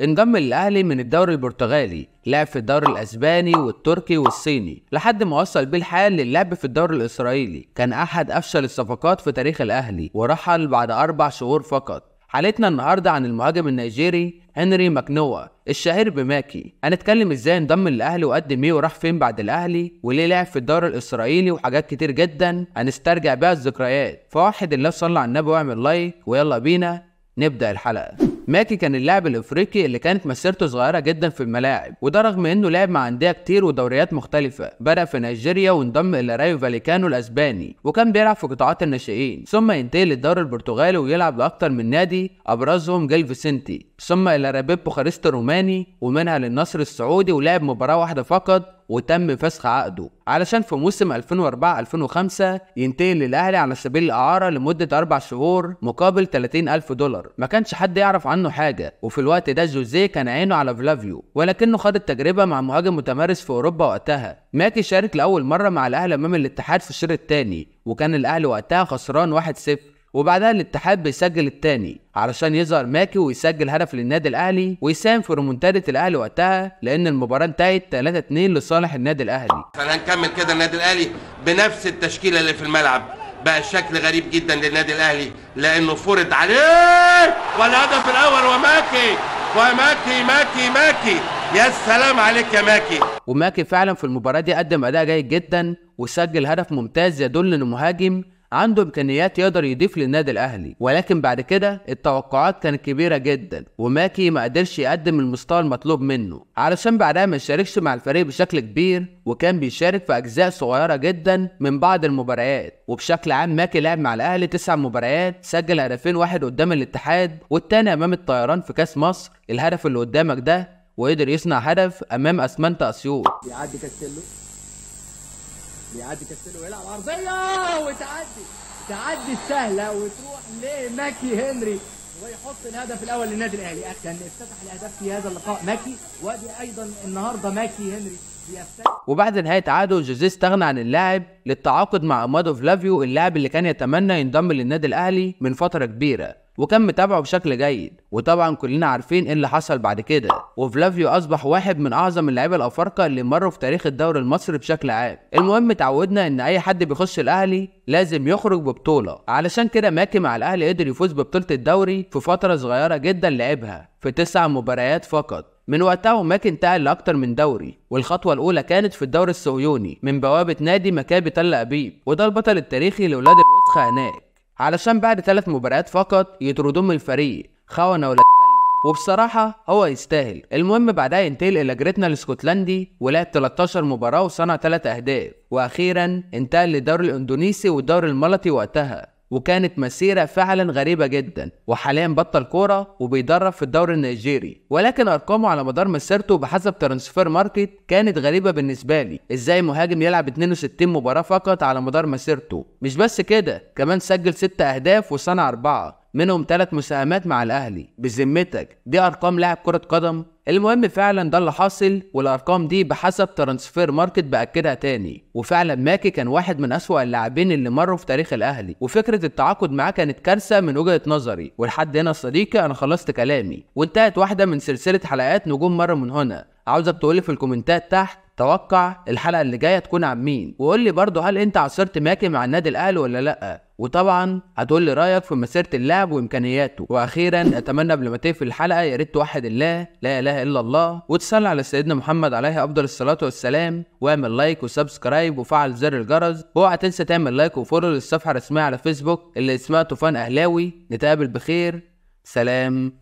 انضم للاهلي من الدوري البرتغالي لعب في الدوري الاسباني والتركي والصيني لحد ما وصل بيه الحال للعب في الدوري الاسرائيلي كان احد افشل الصفقات في تاريخ الاهلي ورحل بعد اربع شهور فقط حلقتنا النهارده عن المهاجم النيجيري هنري ماكنوا الشهير بماكي هنتكلم ازاي انضم للاهلي وقدم ايه وراح فين بعد الاهلي وليه لعب في الدوري الاسرائيلي وحاجات كتير جدا هنسترجع بيها الذكريات فوحد الله صلى على النبي واعمل لايك ويلا بينا نبدا الحلقه ماكي كان اللاعب الافريقي اللي كانت مسيرته صغيره جدا في الملاعب وده رغم انه لعب مع انديه كتير ودوريات مختلفه بدا في نيجيريا وانضم الى رايو فاليكانو الاسباني وكان بيلعب في قطاعات الناشئين ثم ينتقل للدوري البرتغالي ويلعب لاكتر من نادي ابرزهم جيل فيسنتي ثم الى رابيب بوخارست الروماني ومنها للنصر السعودي ولعب مباراه واحده فقط وتم فسخ عقده علشان في موسم 2004 2005 ينتقل للاهلي على سبيل الاعاره لمده اربع شهور مقابل 30 الف دولار ما كانش حد يعرف عنه حاجه وفي الوقت ده جوزيه كان عينه على فلافيو ولكنه خد التجربه مع مهاجم متمرس في اوروبا وقتها ماكي شارك لاول مره مع الاهلي امام الاتحاد في الشوط الثاني وكان الاهلي وقتها خسران 1-0 وبعدها الاتحاد بيسجل التاني علشان يظهر ماكي ويسجل هدف للنادي الاهلي ويساهم في ريمونتادا الاهلي وقتها لان المباراه انتهت 3 2 لصالح النادي الاهلي فهنكمل كده النادي الاهلي بنفس التشكيله اللي في الملعب بقى شكل غريب جدا للنادي الاهلي لانه فرض عليه والهدف الاول وماكي وماكي ماكي ماكي يا سلام عليك يا ماكي وماكي فعلا في المباراه دي قدم اداء جيد جدا وسجل هدف ممتاز يدل انه مهاجم عنده امكانيات يقدر يضيف للنادي الاهلي ولكن بعد كده التوقعات كانت كبيره جدا وماكي ما قدرش يقدم المستوى المطلوب منه علشان بعدها ما شاركش مع الفريق بشكل كبير وكان بيشارك في اجزاء صغيره جدا من بعض المباريات وبشكل عام ماكي لعب مع الاهلي تسع مباريات سجل هدفين واحد قدام الاتحاد والتاني امام الطيران في كاس مصر الهدف اللي قدامك ده وقدر يصنع هدف امام اسمنت اسيوط كاستيلو بيعدي كاستيلو ويلعب عرضيه وتعدي تعدي السهله وتروح لماكي هنري ويحط الهدف الاول للنادي الاهلي كان افتتح الاهداف في هذا اللقاء ماكي وادي ايضا النهارده ماكي هنري وبعد نهاية عقده جوزيه استغنى عن اللاعب للتعاقد مع أمادو فلافيو اللاعب اللي كان يتمنى ينضم للنادي الأهلي من فترة كبيرة وكان متابعه بشكل جيد وطبعا كلنا عارفين ايه اللي حصل بعد كده وفلافيو اصبح واحد من اعظم اللعيبه الافارقه اللي مروا في تاريخ الدوري المصري بشكل عام المهم اتعودنا ان اي حد بيخش الاهلي لازم يخرج ببطوله علشان كده ماكي مع الاهلي قدر يفوز ببطوله الدوري في فتره صغيره جدا لعبها في تسع مباريات فقط من وقتها وماك انتقل لأكتر من دوري والخطوة الأولى كانت في الدوري الصهيوني من بوابة نادي مكابي تل أبيب وده البطل التاريخي لاولاد الوسخة هناك علشان بعد ثلاث مباريات فقط يطردوه من الفريق خونه ولا وبصراحة هو يستاهل المهم بعدها ينتقل إلى جريتنا الاسكتلندي ولعب 13 مباراة وصنع 3 أهداف وأخيرا انتقل للدوري الإندونيسي والدوري الملطي وقتها وكانت مسيرة فعلا غريبة جدا وحاليا بطل كورة وبيدرب في الدوري النيجيري ولكن أرقامه على مدار مسيرته بحسب ترانسفير ماركت كانت غريبة بالنسبة لي ازاي مهاجم يلعب 62 مباراة فقط على مدار مسيرته مش بس كده كمان سجل 6 أهداف وصنع 4 منهم ثلاث مساهمات مع الاهلي بذمتك دي ارقام لاعب كره قدم المهم فعلا ده اللي حاصل والارقام دي بحسب ترانسفير ماركت باكدها تاني وفعلا ماكي كان واحد من اسوا اللاعبين اللي مروا في تاريخ الاهلي وفكره التعاقد معاه كانت كارثه من وجهه نظري ولحد هنا صديقي انا خلصت كلامي وانتهت واحده من سلسله حلقات نجوم مره من هنا عاوزك تقولي في الكومنتات تحت توقع الحلقه اللي جايه تكون عن مين وقول لي برده هل انت عصرت ماكي مع النادي الاهلي ولا لا وطبعا هتقول لي رايك في مسيره اللاعب وامكانياته واخيرا اتمنى قبل ما تقفل الحلقه يا ريت توحد الله لا اله الا الله وتصلي على سيدنا محمد عليه افضل الصلاه والسلام واعمل لايك وسبسكرايب وفعل زر الجرس واوعى تنسى تعمل لايك وفولو للصفحه الرسميه على فيسبوك اللي اسمها طوفان اهلاوي نتقابل بخير سلام